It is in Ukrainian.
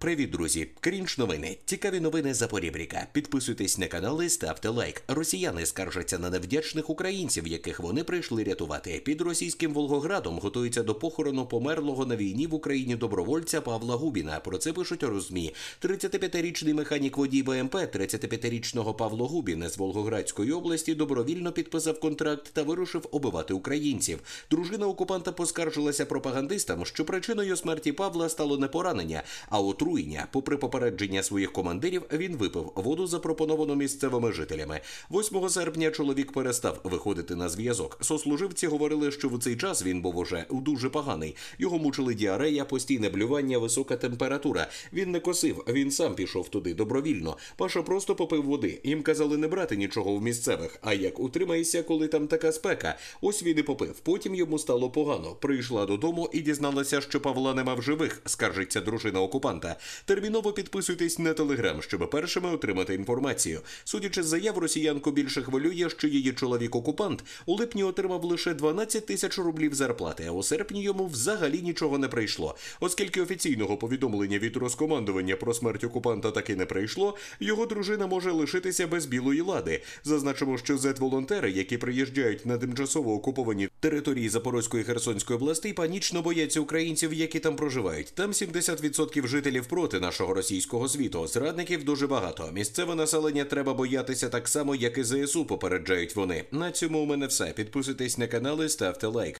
Привіт, друзі! Крінж новини. Цікаві новини Запорібріка. Підписуйтесь на канал і ставте лайк. Росіяни скаржаться на невдячних українців, яких вони прийшли рятувати. Під російським Волгоградом готується до похорону померлого на війні в Україні добровольця Павла Губіна. Про це пишуть у розмі. 35-річний механік водій БМП, 35-річного Павло Губін з Волгоградської області добровільно підписав контракт та вирушив убивати українців. Дружина окупанта поскаржилася пропагандистам, що причиною смерті Павла стало не поранення, а отру отруєння. Попри попередження своїх командирів, він випив воду, запропоновану місцевими жителями. 8 серпня чоловік перестав виходити на зв'язок. Сослуживці говорили, що в цей час він був уже дуже поганий. Його мучили діарея, постійне блювання, висока температура. Він не косив, він сам пішов туди добровільно. Паша просто попив води. Їм казали не брати нічого в місцевих. А як утримаєшся, коли там така спека? Ось він і попив. Потім йому стало погано. Прийшла додому і дізналася, що Павла нема в живих, скаржиться дружина окупанта. Терміново підписуйтесь на телеграм, щоб першими отримати інформацію. Судячи з заяв, росіянку більше хвилює, що її чоловік-окупант у липні отримав лише 12 тисяч рублів зарплати, а у серпні йому взагалі нічого не прийшло. Оскільки офіційного повідомлення від розкомандування про смерть окупанта таки не прийшло, його дружина може лишитися без білої лади. Зазначимо, що зет-волонтери, які приїжджають на тимчасово окуповані території Запорозької Херсонської області, панічно бояться українців, які там проживають. Там 70% жителів проти нашого російського світу. Зрадників дуже багато. Місцеве населення треба боятися так само, як і ЗСУ. Попереджають вони. На цьому у мене все. Підписуйтесь на канали, ставте лайк.